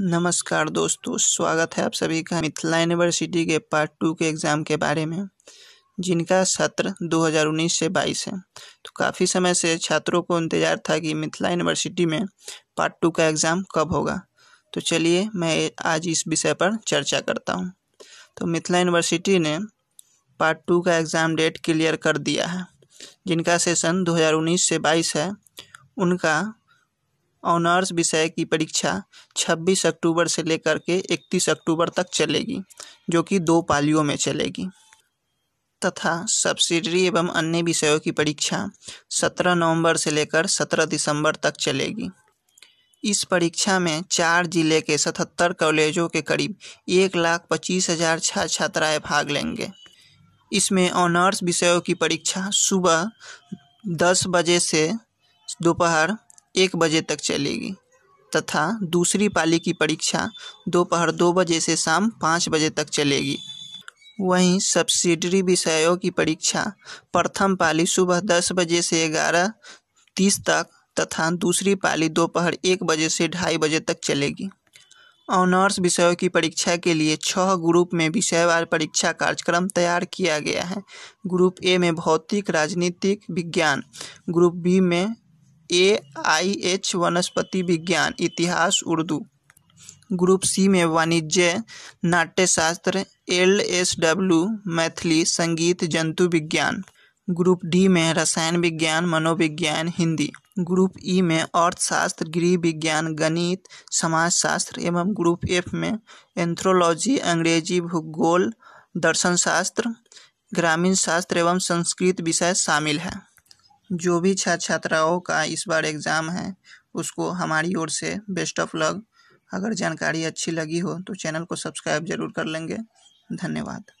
नमस्कार दोस्तों स्वागत है आप सभी का मिथिला यूनिवर्सिटी के पार्ट टू के एग्ज़ाम के बारे में जिनका सत्र 2019 से 22 है तो काफ़ी समय से छात्रों को इंतज़ार था कि मिथिला यूनिवर्सिटी में पार्ट टू का एग्ज़ाम कब होगा तो चलिए मैं आज इस विषय पर चर्चा करता हूँ तो मिथिला यूनिवर्सिटी ने पार्ट टू का एग्ज़ाम डेट क्लियर कर दिया है जिनका सेशन दो से बाईस है उनका ऑनर्स विषय की परीक्षा 26 अक्टूबर से लेकर के 31 अक्टूबर तक चलेगी जो कि दो पालियों में चलेगी तथा सब्सिडरी एवं अन्य विषयों की परीक्षा 17 नवंबर से लेकर 17 दिसंबर तक चलेगी इस परीक्षा में चार जिले के 77 कॉलेजों के करीब एक लाख पच्चीस हजार छात्र छात्राएँ भाग लेंगे इसमें ऑनर्स विषयों की परीक्षा सुबह दस बजे से दोपहर एक बजे तक चलेगी तथा दूसरी पाली की परीक्षा दोपहर दो, बजे से शाम पाँच बजे तक चलेगी वहीं सब्सिडरी विषयों की परीक्षा प्रथम पाली सुबह दस बजे से ग्यारह तीस तक तथा दूसरी पाली दोपहर एक बजे से ढाई बजे तक चलेगी ऑनर्स विषयों की परीक्षा के लिए छह ग्रुप में विषयवार परीक्षा कार्यक्रम तैयार किया गया है ग्रुप ए में भौतिक राजनीतिक विज्ञान ग्रुप बी में ए आई एच वनस्पति विज्ञान इतिहास उर्दू ग्रुप सी में वाणिज्य नाट्यशास्त्र एल एस डब्ल्यू मैथिली संगीत जंतु विज्ञान ग्रुप डी में रसायन विज्ञान मनोविज्ञान हिंदी ग्रुप ई में अर्थशास्त्र गृह विज्ञान गणित समाजशास्त्र एवं ग्रुप एफ में एंथ्रोलॉजी अंग्रेजी भूगोल दर्शनशास्त्र ग्रामीण शास्त्र एवं संस्कृत विषय शामिल है जो भी छात्र छात्राओं का इस बार एग्ज़ाम है उसको हमारी ओर से बेस्ट ऑफ लक अगर जानकारी अच्छी लगी हो तो चैनल को सब्सक्राइब ज़रूर कर लेंगे धन्यवाद